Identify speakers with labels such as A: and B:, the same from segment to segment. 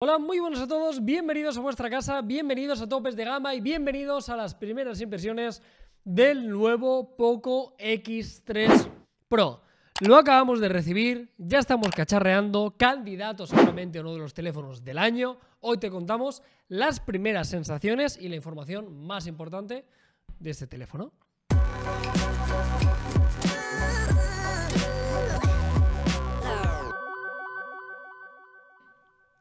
A: Hola, muy buenos a todos, bienvenidos a vuestra casa, bienvenidos a Topes de Gama y bienvenidos a las primeras impresiones del nuevo Poco X3 Pro. Lo acabamos de recibir, ya estamos cacharreando, candidatos seguramente a uno de los teléfonos del año. Hoy te contamos las primeras sensaciones y la información más importante de este teléfono.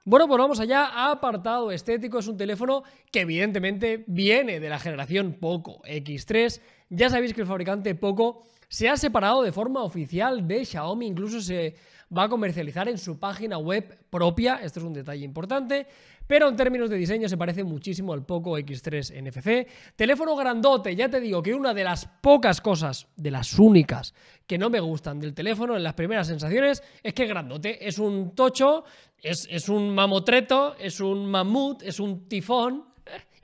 A: Bueno, pues vamos allá apartado estético. Es un teléfono que evidentemente viene de la generación Poco X3 ya sabéis que el fabricante Poco se ha separado de forma oficial de Xiaomi, incluso se va a comercializar en su página web propia, esto es un detalle importante, pero en términos de diseño se parece muchísimo al Poco X3 NFC. Teléfono grandote, ya te digo que una de las pocas cosas, de las únicas que no me gustan del teléfono en las primeras sensaciones es que grandote es un tocho, es, un mamotreto, es un mamut, es un tifón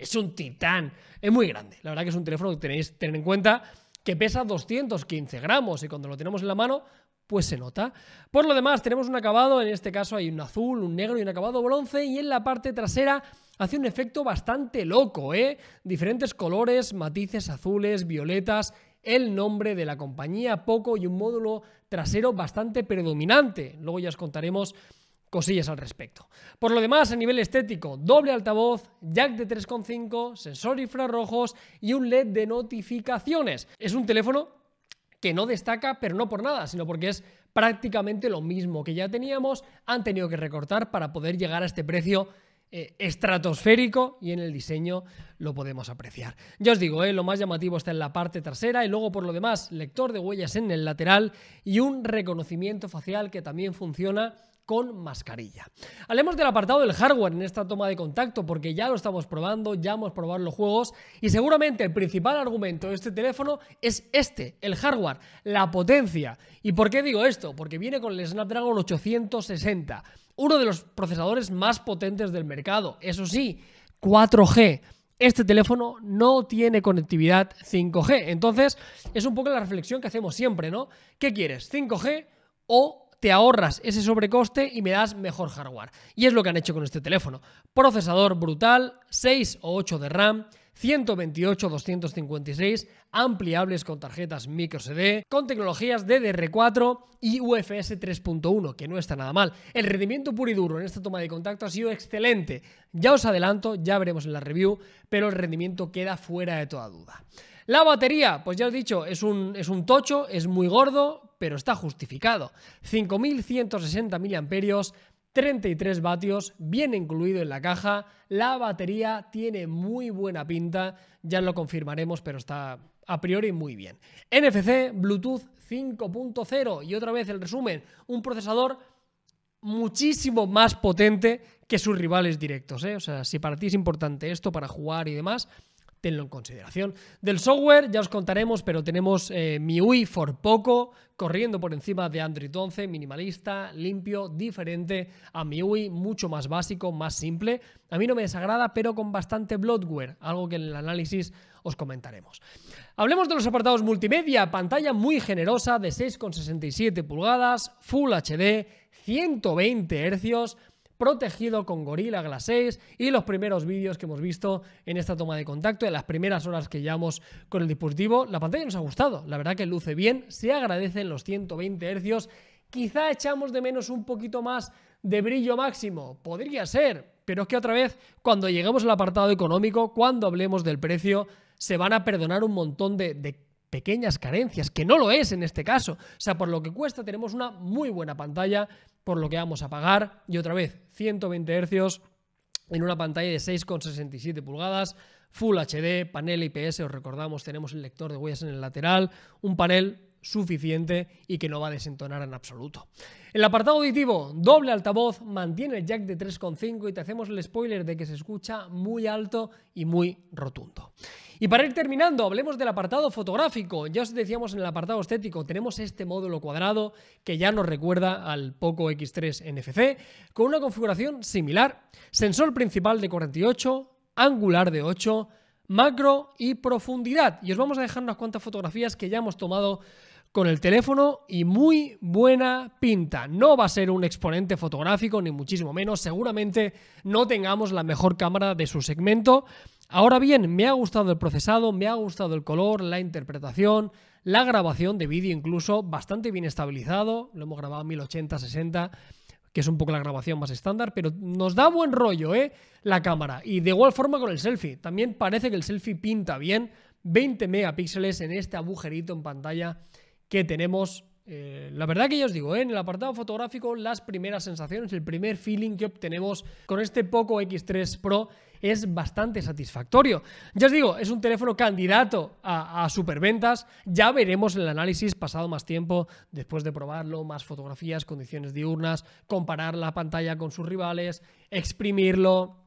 A: es un titán, es muy grande. La verdad que es un teléfono que tenéis que tener en cuenta que pesa 215 gramos y cuando lo tenemos en la mano pues se nota. Por lo demás, tenemos un acabado, en este caso hay un azul, un negro y un acabado bronce, y en la parte trasera hace un efecto bastante loco, ¿eh? Diferentes colores, matices azules, violetas, el nombre de la compañía, poco y un módulo trasero bastante predominante. Luego ya os contaremos cosillas al respecto. Por lo demás, a nivel estético, doble altavoz, jack de 3.5, sensor infrarrojos y un LED de notificaciones. Es un teléfono que no destaca, pero no por nada, sino porque es prácticamente lo mismo que ya teníamos, han tenido que recortar para poder llegar a este precio eh, estratosférico y en el diseño lo podemos apreciar. Ya os digo, eh, lo más llamativo está en la parte trasera y luego por lo demás, lector de huellas en el lateral y un reconocimiento facial que también funciona con mascarilla. Hablemos del apartado del hardware en esta toma de contacto porque ya lo estamos probando, ya hemos probado los juegos y seguramente el principal argumento de este teléfono es este, el hardware, la potencia. ¿Y por qué digo esto? Porque viene con el Snapdragon 860, uno de los procesadores más potentes del mercado. Eso sí, 4G este teléfono no tiene conectividad 5G. Entonces, es un poco la reflexión que hacemos siempre, ¿no? ¿Qué quieres? ¿5G o te ahorras ese sobrecoste y me das mejor hardware. Y es lo que han hecho con este teléfono. Procesador brutal, 6 o 8 de RAM, 128, 256, ampliables con tarjetas microSD, con tecnologías DDR4 y UFS 3.1, que no está nada mal. El rendimiento puro y duro en esta toma de contacto ha sido excelente. Ya os adelanto, ya veremos en la review, pero el rendimiento queda fuera de toda duda. La batería, pues ya os he dicho, es un, es un tocho, es muy gordo, pero está justificado. 5160 mAh. 33 vatios, bien incluido en la caja, la batería tiene muy buena pinta, ya lo confirmaremos, pero está a priori muy bien. NFC, Bluetooth 5.0 y otra vez el resumen, un procesador muchísimo más potente que sus rivales directos. ¿eh? O sea, si para ti es importante esto para jugar y demás, tenlo en consideración. Del software ya os contaremos, pero tenemos eh, MIUI for poco, corriendo por encima de Android 11, minimalista, limpio, diferente a MIUI, mucho más básico, más simple. A mí no me desagrada, pero con bastante bloatware, algo que en el análisis os comentaremos. Hablemos de los apartados multimedia, pantalla muy generosa de 6,67 pulgadas, Full HD, 120 Hz, protegido con Gorilla Glass 6 y los primeros vídeos que hemos visto en esta toma de contacto, en las primeras horas que llevamos con el dispositivo. La pantalla nos ha gustado, la verdad que luce bien, se agradecen los 120 Hz. Quizá echamos de menos un poquito más de brillo máximo, podría ser, pero es que otra vez, cuando lleguemos al apartado económico, cuando hablemos del precio, se van a perdonar un montón de, de pequeñas carencias, que no lo es en este caso. O sea, por lo que cuesta tenemos una muy buena pantalla, por lo que vamos a pagar. Y otra vez, 120 Hz en una pantalla de 6,67 pulgadas, Full HD, panel IPS, os recordamos, tenemos el lector de huellas en el lateral, un panel suficiente y que no va a desentonar en absoluto. El apartado auditivo, doble altavoz, mantiene el jack de 3,5 y te hacemos el spoiler de que se escucha muy alto y muy rotundo. Y para ir terminando, hablemos del apartado fotográfico. Ya os decíamos en el apartado estético, tenemos este módulo cuadrado que ya nos recuerda al Poco X3 NFC, con una configuración similar, sensor principal de 48, angular de 8, macro y profundidad. Y os vamos a dejar unas cuantas fotografías que ya hemos tomado con el teléfono y muy buena pinta. No va a ser un exponente fotográfico, ni muchísimo menos. Seguramente no tengamos la mejor cámara de su segmento. Ahora bien, me ha gustado el procesado, me ha gustado el color, la interpretación, la grabación de vídeo incluso, bastante bien estabilizado. Lo hemos grabado a 1080, 60 que es un poco la grabación más estándar, pero nos da buen rollo, ¿eh? La cámara. Y de igual forma con el selfie. También parece que el selfie pinta bien. 20 megapíxeles en este agujerito en pantalla que tenemos. Eh, la verdad que ya os digo, eh, en el apartado fotográfico las primeras sensaciones, el primer feeling que obtenemos con este Poco X3 Pro es bastante satisfactorio. Ya os digo, es un teléfono candidato a, a superventas, ya veremos el análisis pasado más tiempo después de probarlo, más fotografías, condiciones diurnas, comparar la pantalla con sus rivales, exprimirlo.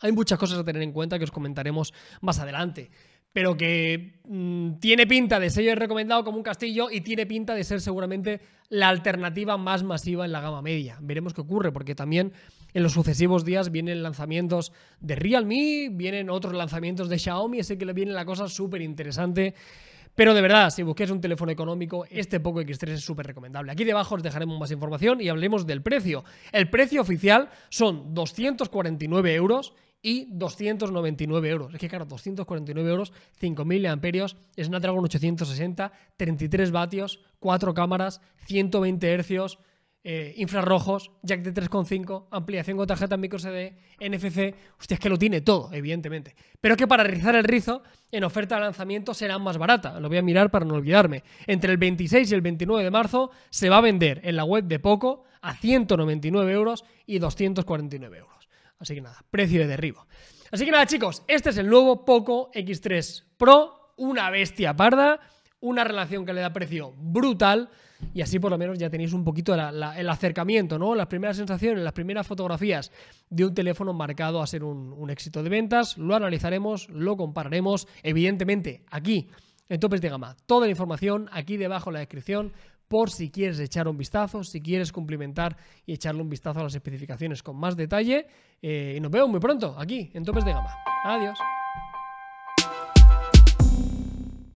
A: Hay muchas cosas a tener en cuenta que os comentaremos más adelante pero que mm, tiene pinta de ser recomendado como un castillo y tiene pinta de ser seguramente la alternativa más masiva en la gama media. Veremos qué ocurre, porque también en los sucesivos días vienen lanzamientos de Realme, vienen otros lanzamientos de Xiaomi, así que le viene la cosa súper interesante. Pero de verdad, si busquéis un teléfono económico, este Poco X3 es súper recomendable. Aquí debajo os dejaremos más información y hablemos del precio. El precio oficial son 249 euros y 299 euros. Es que claro, 249 euros, 5.000 amperios, es una Dragon 860, 33 vatios, 4 cámaras, 120 hercios, eh, infrarrojos, jack de 3.5, ampliación con tarjeta microSD, NFC. Usted es que lo tiene todo, evidentemente. Pero que para rizar el rizo, en oferta de lanzamiento será más barata. Lo voy a mirar para no olvidarme. Entre el 26 y el 29 de marzo se va a vender en la web de Poco a 199 euros y 249 euros. Así que nada, precio de derribo. Así que nada, chicos, este es el nuevo Poco X3 Pro, una bestia parda, una relación que le da precio brutal y así por lo menos ya tenéis un poquito el acercamiento, ¿no? Las primeras sensaciones, las primeras fotografías de un teléfono marcado a ser un éxito de ventas. Lo analizaremos, lo compararemos. Evidentemente, aquí en topes de gama. Toda la información aquí debajo en la descripción por si quieres echar un vistazo, si quieres cumplimentar y echarle un vistazo a las especificaciones con más detalle. Eh, y nos vemos muy pronto aquí en topes de gama. Adiós.